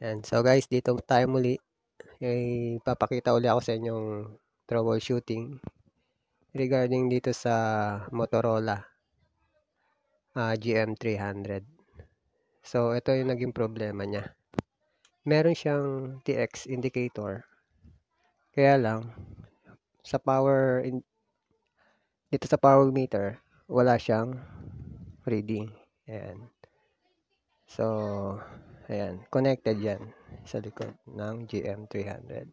Yan. So guys, dito tayo muli. Ay, papakita uli ako sa inyong troubleshooting regarding dito sa Motorola uh, ah, GM300. So ito yung naging problema niya. Meron siyang TX indicator. Kaya lang sa power in, dito sa power meter wala siyang reading. Ayan. So, Ayan, connected yan sa likod ng GM300.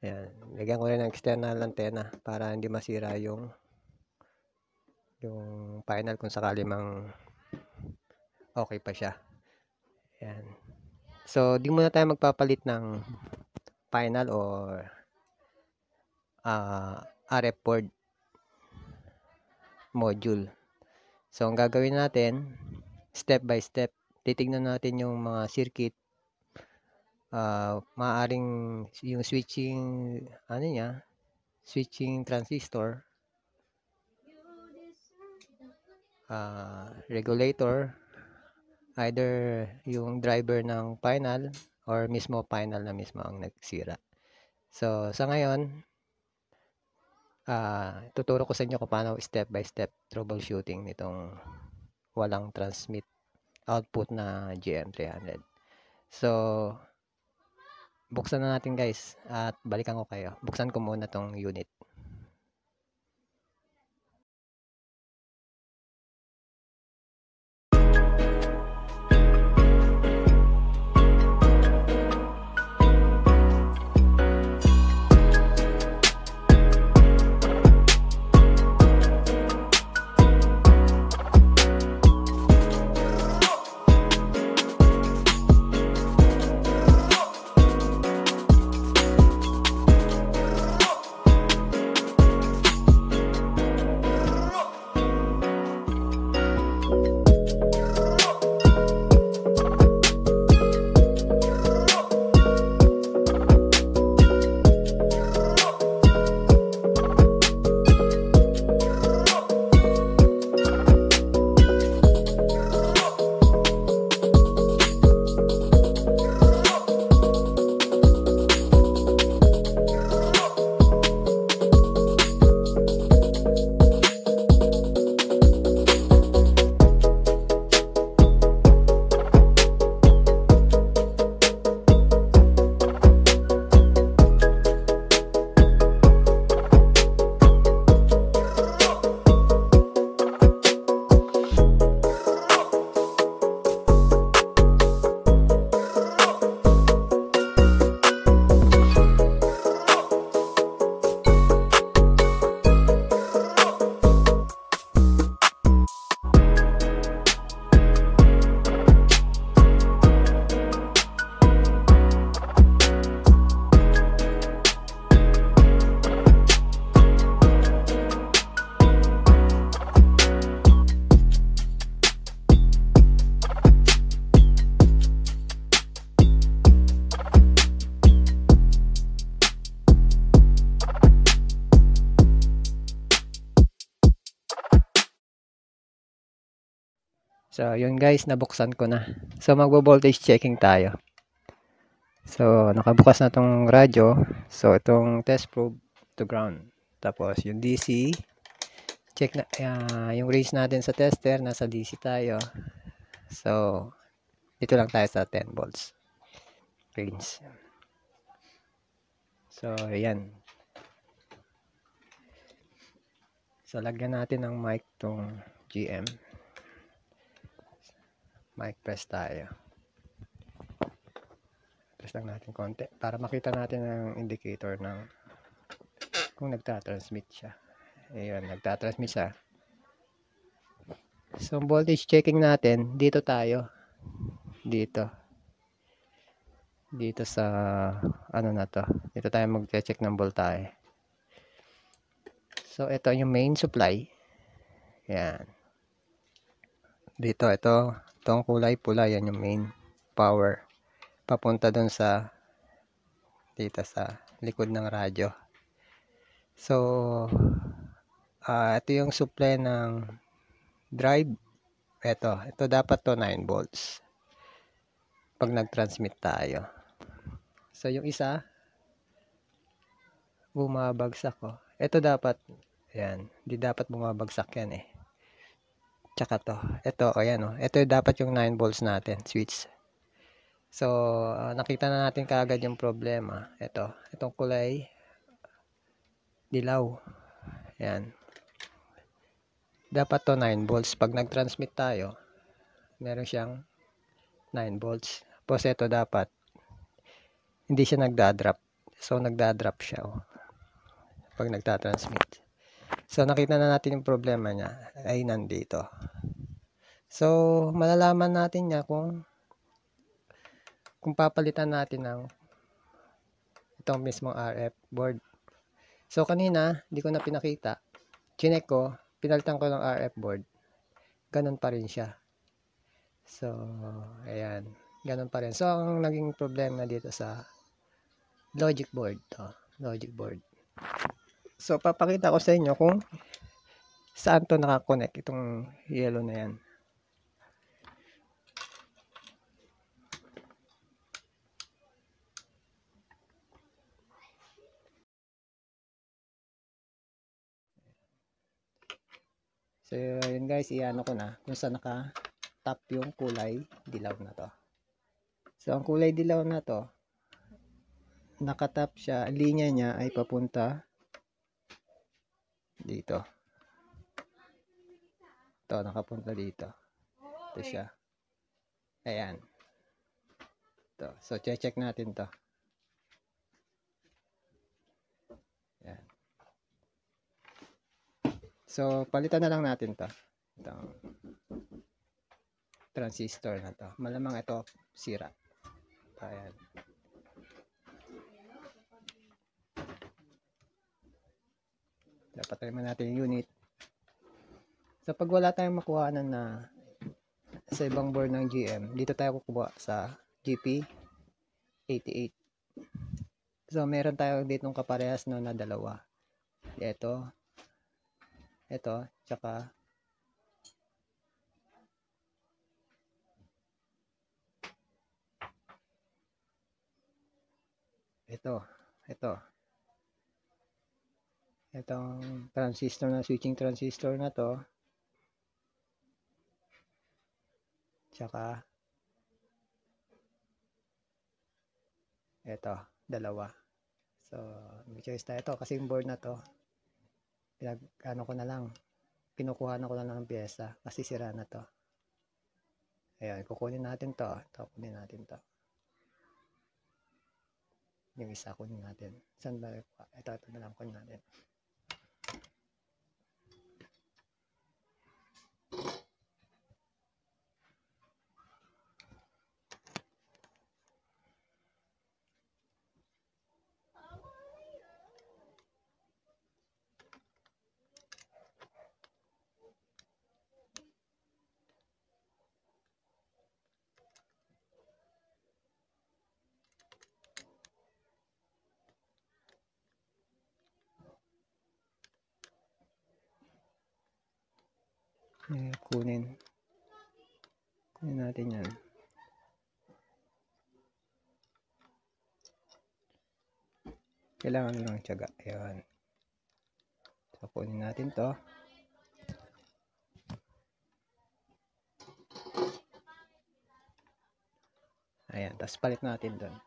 Ayan, lagyan ko rin ng external antenna para hindi masira yung yung final kung sakali mang okay pa siya. Ayan. So, di muna tayo magpapalit ng final or uh, ah, RF board module. So, ang gagawin natin, step by step, titignan natin yung mga circuit uh, ah, maaring yung switching ano niya switching transistor uh, regulator either yung driver ng final or mismo final na mismo ang nagsira so sa ngayon uh, tuturo ko sa inyo kung paano step by step troubleshooting nitong walang transmit output na GM300. So, buksan na natin guys at balikan ko kayo. Buksan ko muna tong unit. So, yun guys, nabuksan ko na. So, magbo-voltage checking tayo. So, nakabukas na tong radyo. So, itong test probe to ground. Tapos, yung DC, check na, uh, yung range natin sa tester, nasa DC tayo. So, dito lang tayo sa 10 volts range. So, ayan. So, lagyan natin ng mic tong GM mic press tayo press lang natin konti para makita natin ang indicator ng kung nagtatransmit siya ayun nagtatransmit siya so voltage checking natin dito tayo dito dito sa ano na to dito tayo magche-check ng voltage so ito yung main supply yan dito ito itong kulay pula yan yung main power papunta dun sa dito sa likod ng radyo so uh, ito yung supply ng drive ito ito dapat to 9 volts pag nag-transmit tayo so yung isa bumabagsak ko oh. ito dapat yan hindi dapat bumabagsak yan eh Tsaka to. Ito, o yan o. Oh. Ito dapat yung 9 volts natin, switch. So, uh, nakita na natin kaagad yung problema. Ito, itong kulay, dilaw. Yan. Dapat to 9 volts. Pag nag-transmit tayo, meron siyang 9 volts. Tapos ito dapat, hindi siya nagda-drop. So, nagda-drop siya. Oh, pag nagta-transmit. So, nakita na natin yung problema niya ay nandito. So, malalaman natin niya kung kung papalitan natin ng itong mismong RF board. So, kanina, hindi ko na pinakita. Chinek ko, pinalitan ko ng RF board. Ganun pa rin siya. So, ayan. Ganun pa rin. So, ang naging problema dito sa logic board. To, oh, logic board. So, papakita ko sa inyo kung saan to nakakonect itong yellow na yan. So, yun guys, iyan ko na kung saan naka-tap yung kulay dilaw na to. So, ang kulay dilaw na to, nakatap siya, linya niya ay papunta dito. Ito, nakapunta dito. Ito siya. Ayan. Ito. So, check natin to. Ayan. So, palitan na lang natin to. Itong transistor na to. Malamang ito sira. Ayan. dapat try natin yung unit so pag wala tayong makuha na, sa ibang board ng GM dito tayo kukuha sa GP 88 so meron tayo dito ng kaparehas no na dalawa ito ito tsaka ito ito itong transistor na switching transistor na to tsaka eto dalawa so may choice tayo ito kasi yung board na to pinag ano ko na lang kinukuha na ko na lang ng pyesa kasi sira na to ayan kukunin natin to ito kunin natin to yung isa kunin natin saan ba ito ito na lang kunin natin eh, kunin kunin natin yan kailangan lang tiyaga ayan so kunin natin to ayan tapos palit natin doon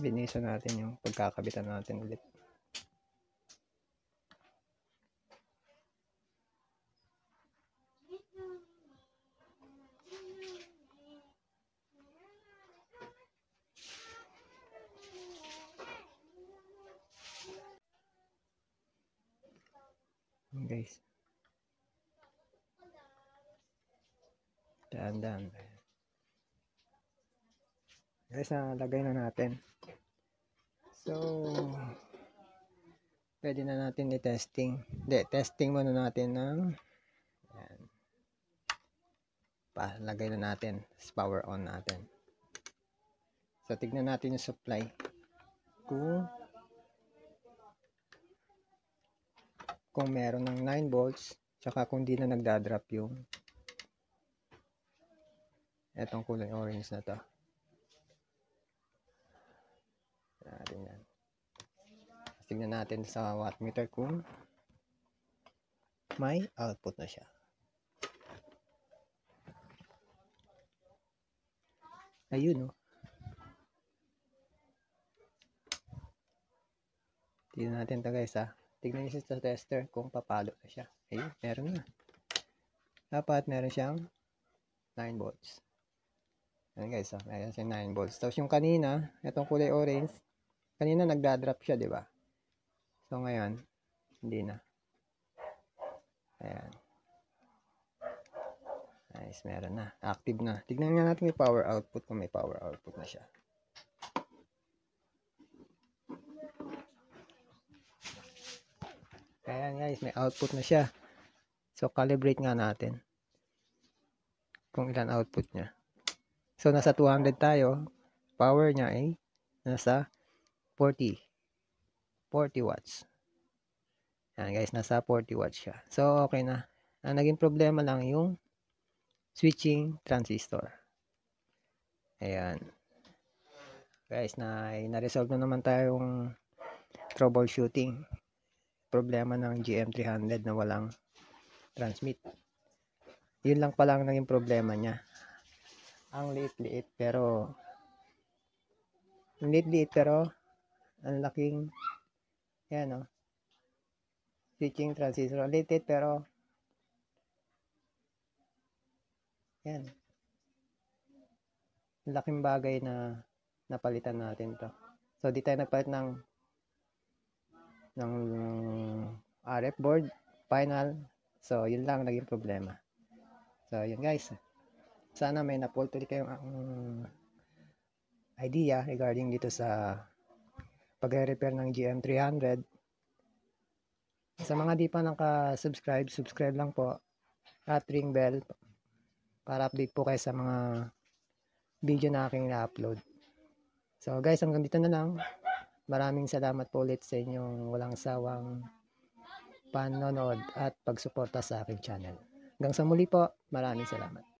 binisa natin yung pagkakabitan natin ulit. guys. Dahan-dahan guys lagay na natin so pwede na natin i-testing De, testing muna natin ng yan palagay na natin Tapos power on natin so tignan natin yung supply kung kung meron ng 9 volts tsaka kung di na nagdadrop yung etong kulay orange na to natin yan tignan natin sa wattmeter kung may output na siya ayun no oh. tignan natin to guys ha tignan niyo sa tester kung papalo na siya ayun meron na dapat meron siyang 9 volts Ayan guys ha meron siya 9 volts tapos yung kanina itong kulay orange Kanina nagda-drop siya, di ba? So, ngayon, hindi na. Ayan. Nice, meron na. Active na. Tignan nga natin yung power output kung may power output na siya. Ayan guys, may output na siya. So, calibrate nga natin kung ilan output niya. So, nasa 200 tayo. Power niya ay nasa 40 40 watts yan guys nasa 40 watts siya so okay na ang naging problema lang yung switching transistor ayan guys na na-resolve na naman tayong troubleshooting problema ng GM300 na walang transmit yun lang pala ang naging problema niya ang liit-liit pero ang liit-liit pero ang laking, yan o. Oh, switching transistor related pero yan. Laking bagay na napalitan natin to. So, di tayo nagpalit ng ng RF board final. So, yun lang naging problema. So, yun guys. Sana may napultuli kayong um, idea regarding dito sa pag repair ng GM300. Sa mga di pa naka-subscribe, subscribe lang po at ring bell para update po kayo sa mga video na aking na-upload. So guys, hanggang dito na lang. Maraming salamat po ulit sa inyong walang sawang panonood at pagsuporta sa aking channel. Hanggang sa muli po, maraming salamat.